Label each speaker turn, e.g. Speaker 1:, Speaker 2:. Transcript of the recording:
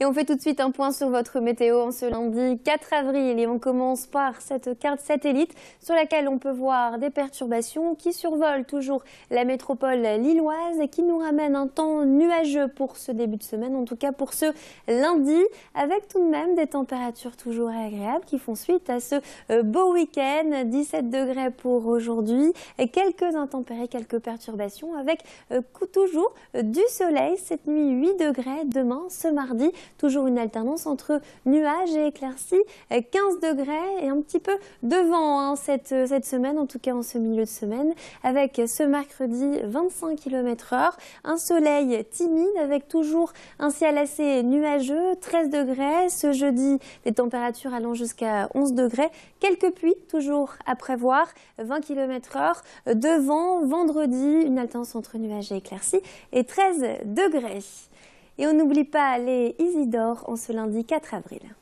Speaker 1: Et on fait tout de suite un point sur votre météo en ce lundi 4 avril et on commence par cette carte satellite sur laquelle on peut voir des perturbations qui survolent toujours la métropole lilloise et qui nous ramènent un temps nuageux pour ce début de semaine, en tout cas pour ce lundi, avec tout de même des températures toujours agréables qui font suite à ce euh, beau week-end, 17 degrés pour aujourd'hui, quelques intempéries, quelques perturbations avec euh, toujours euh, du soleil cette nuit 8 degrés, demain ce mardi Toujours une alternance entre nuages et éclaircies, 15 euh, degrés et un petit peu devant hein, cette, euh, cette semaine, en tout cas en ce milieu de semaine, avec ce mercredi 25 km heure, un soleil timide avec toujours un ciel assez nuageux, 13 degrés. Ce jeudi, des températures allant jusqu'à 11 degrés. Quelques pluies toujours à prévoir, 20 km heure devant Vendredi, une alternance entre nuages et éclaircies et 13 degrés. Et on n'oublie pas les Isidore en ce lundi 4 avril.